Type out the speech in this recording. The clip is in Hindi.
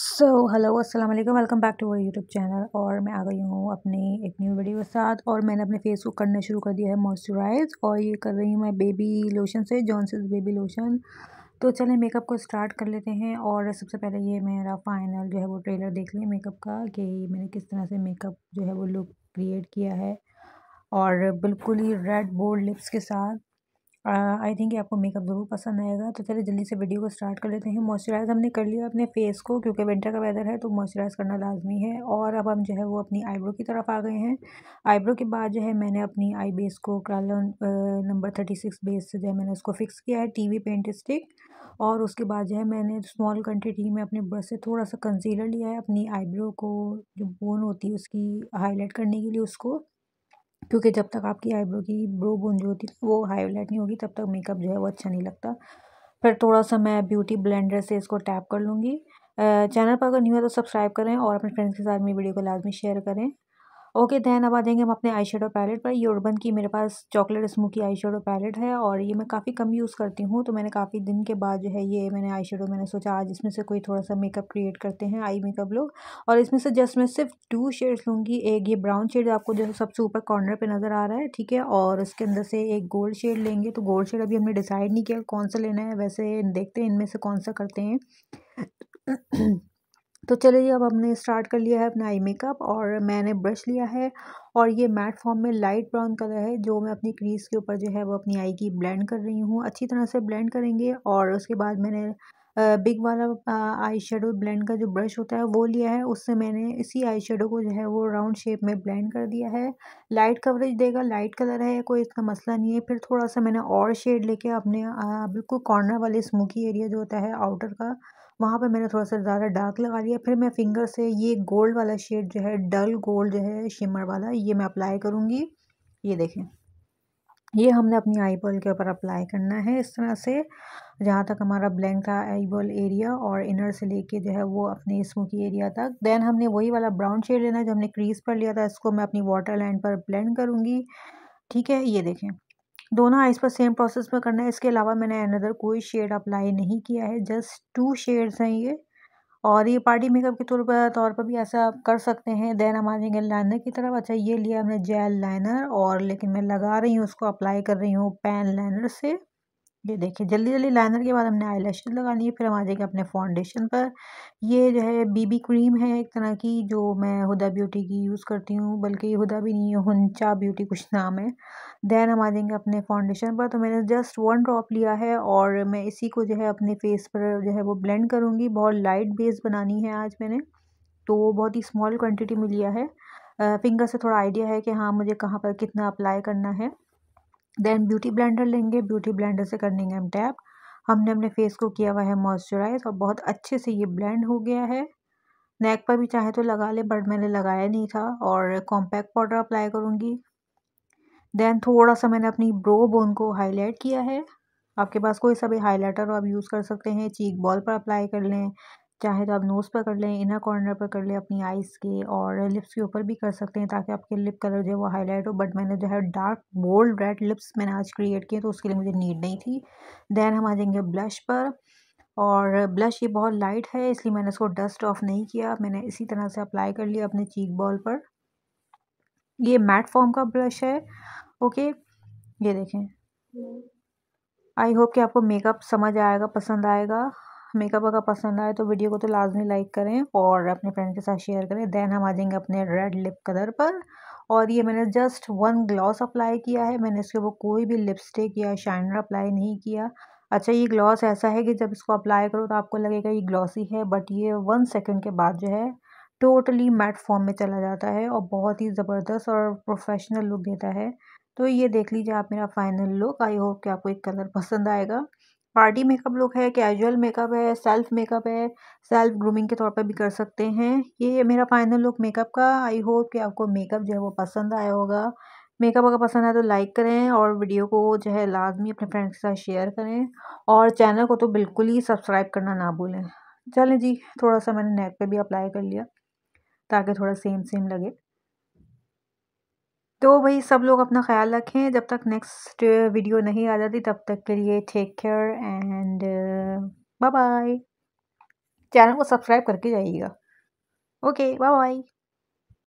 So hello Aslam welcome back to our YouTube channel और मैं आ गई हूँ अपनी एक न्यू वीडियो के साथ और मैंने अपने फेस को करना शुरू कर दिया है मॉइस्चराइज और ये कर रही हूँ मैं बेबी लोशन से जॉनसन्स बेबी लोशन तो चलें मेकअप को स्टार्ट कर लेते हैं और सबसे पहले ये मेरा फाइनल जो है वो ट्रेलर देख लें मेकअप का कि मैंने किस तरह से मेकअप जो है वो लुक क्रिएट किया है और बिल्कुल ही रेड बोल्ड लिप्स के साथ आई थिंक आपको मेकअप ज़रूर पसंद आएगा तो चलिए जल्दी से वीडियो को स्टार्ट कर लेते हैं मॉइस्चराइज़ हमने कर लिया अपने फेस को क्योंकि विंटर का वेदर है तो मॉइस्चराइज़ करना लाजमी है और अब हम जो है वो अपनी आईब्रो की तरफ आ गए हैं आईब्रो के बाद जो है मैंने अपनी आई बेस को Kryolan number thirty six base से जो है मैंने उसको फिक्स किया है टी वी पेंट स्टिक और उसके बाद जो है मैंने स्मॉल क्वान्टिटी में अपने ब्रश से थोड़ा सा कंसीलर लिया है अपनी आईब्रो को जो बोन होती है उसकी हाईलाइट करने के लिए उसको क्योंकि जब तक आपकी आईब्रो की ब्रो बोन जो होती है वो हाईलाइट नहीं होगी तब तक मेकअप जो है वो अच्छा नहीं लगता फिर थोड़ा सा मैं ब्यूटी ब्लेंडर से इसको टैप कर लूँगी चैनल पर अगर न्यू है तो सब्सक्राइब करें और अपने फ्रेंड्स के साथ मेरी वीडियो को लाजमी शेयर करें ओके दैन अब आ जाएंगे हम अपने आई शेडो पैलेट पर ये उर्बन की मेरे पास chocolate smoky eye shadow palette है और ये मैं काफ़ी कम यूज़ करती हूँ तो मैंने काफ़ी दिन के बाद जो है ये मैंने आई शेडो मैंने सोचा आज इसमें से कोई थोड़ा सा मेकअप क्रिएट करते हैं आई मेकअप लोग और इसमें से जस्ट मैं सिर्फ टू शेड्स लूँगी एक ये ब्राउन शेड आपको जो सबसे ऊपर कॉर्नर पर नज़र आ रहा है ठीक है और उसके अंदर से एक गोल्ड शेड लेंगे तो गोल्ड शेड अभी हमने डिसाइड नहीं किया कौन सा लेना है वैसे देखते हैं इनमें से कौन सा करते हैं तो चलिए अब हमने स्टार्ट कर लिया है अपना आई मेकअप और मैंने ब्रश लिया है और ये मैट फॉर्म में लाइट ब्राउन कलर है जो मैं अपनी क्रीज़ के ऊपर जो है वो अपनी आई की ब्लेंड कर रही हूँ अच्छी तरह से ब्लेंड करेंगे और उसके बाद मैंने बिग वाला आई शेडो ब्लेंड का जो ब्रश होता है वो लिया है उससे मैंने इसी आई शेडो को जो है वो राउंड शेप में ब्लेंड कर दिया है लाइट कवरेज देगा लाइट कलर है कोई इसका मसला नहीं है फिर थोड़ा सा मैंने और शेड लेके अपने बिल्कुल कॉर्नर वाले स्मोकी एरिया जो होता है आउटर का वहाँ पे मैंने थोड़ा सा ज़्यादा डार्क लगा लिया फिर मैं फिंगर से ये गोल्ड वाला शेड जो है डल गोल्ड जो है शिमर वाला ये मैं अप्लाई करूँगी ये देखें ये हमने अपनी आईबॉल के ऊपर अप्लाई करना है इस तरह से जहाँ तक हमारा ब्लैंक था आईबॉल एरिया और इनर से लेके जो है वो अपने स्मोकी एरिया तक देन हमने वही वाला ब्राउन शेड लेना है जो हमने क्रीज पर लिया था इसको मैं अपनी वाटर लाइन पर ब्लेंड करूँगी ठीक है ये देखें दोनों आइस पर सेम प्रोसेस में करना है इसके अलावा मैंने अनदर कोई शेड अप्लाई नहीं किया है जस्ट टू शेड्स हैं ये और ये पार्टी मेकअप के तौर पर तौर पर भी ऐसा आप कर सकते हैं देन हम आ जाएंगे लाइनर की तरफ अच्छा ये लिया हमने जेल लाइनर और लेकिन मैं लगा रही हूँ उसको अप्लाई कर रही हूँ पेन लाइनर से ये देखिए जल्दी जल्दी लाइनर के बाद हमने आई लैश लगानी है फिर हम आ जाएंगे अपने फाउंडेशन पर ये जो है बीबी क्रीम है एक तरह की जो मैं हुदा ब्यूटी की यूज़ करती हूँ बल्कि हुदा भी नहीं है हुनचा ब्यूटी कुछ नाम है देन हम आ जाएंगे अपने फाउंडेशन पर तो मैंने जस्ट वन ड्रॉप लिया है और मैं इसी को जो है अपने फेस पर जो है वो ब्लेंड करूँगी बहुत लाइट बेस बनानी है आज मैंने तो बहुत ही स्मॉल क्वान्टिटी में लिया है फिंगर से थोड़ा आइडिया है कि हाँ मुझे कहाँ पर कितना अप्लाई करना है देन ब्यूटी ब्लेंडर लेंगे ब्यूटी ब्लेंडर से कर लेंगे हम टैप हमने अपने फेस को किया हुआ है मॉइस्चराइज और बहुत अच्छे से ये ब्लेंड हो गया है नेक पर भी चाहे तो लगा ले बट मैंने लगाया नहीं था और कॉम्पैक्ट पाउडर अप्लाई करूँगी देन थोड़ा सा मैंने अपनी ब्रो बोन को हाईलाइट किया है आपके पास कोई सा भी हाईलाइटर आप यूज़ कर सकते हैं चीक बॉल पर अप्लाई कर लें चाहे तो आप नोज़ पर कर लें इनर कॉर्नर पर कर लें अपनी आइज़ के और लिप्स के ऊपर भी कर सकते हैं ताकि आपके लिप कलर जो है वो हाईलाइट हो बट मैंने जो है डार्क बोल्ड रेड लिप्स मैंने आज क्रिएट किए तो उसके लिए मुझे नीड नहीं थी दैन हम आ जाएंगे ब्लश पर और ब्लश ये बहुत लाइट है इसलिए मैंने इसको डस्ट ऑफ नहीं किया मैंने इसी तरह से अप्लाई कर लिया अपने चीक बॉल पर ये मैट फॉर्म का ब्रश है ओके ये देखें आई हम्म। होप कि आपको मेकअप समझ आएगा पसंद आएगा मेकअप अगर पसंद आए तो वीडियो को तो लाजमी लाइक करें और अपने फ्रेंड के साथ शेयर करें देन हम आ जाएंगे अपने रेड लिप कलर पर और ये मैंने जस्ट वन ग्लॉस अप्लाई किया है मैंने इसके ऊपर कोई भी लिपस्टिक या शाइनर अप्लाई नहीं किया अच्छा ये ग्लॉस ऐसा है कि जब इसको अप्लाई करो तो आपको लगेगा ये ग्लॉसी है बट ये वन सेकेंड के बाद जो है टोटली मैट फॉर्म में चला जाता है और बहुत ही ज़बरदस्त और प्रोफेशनल लुक देता है तो ये देख लीजिए आप मेरा फाइनल लुक आई होप कि आपको एक कलर पसंद आएगा पार्टी मेकअप लुक है कैजुअल मेकअप है सेल्फ मेकअप है सेल्फ ग्रूमिंग के तौर पर भी कर सकते हैं ये मेरा फाइनल लुक मेकअप का आई होप कि आपको मेकअप जो है वो पसंद आया होगा मेकअप अगर पसंद आए तो लाइक करें और वीडियो को जो है लाजमी अपने फ्रेंड्स के साथ शेयर करें और चैनल को तो बिल्कुल ही सब्सक्राइब करना ना भूलें चलें जी थोड़ा सा मैंने नेट पर भी अप्लाई कर लिया ताकि थोड़ा सेम सेम लगे तो भाई सब लोग अपना ख्याल रखें जब तक नेक्स्ट वीडियो नहीं आ जाती तब तक के लिए take care and bye bye channel को सब्सक्राइब करके जाइएगा ओके बाय बाय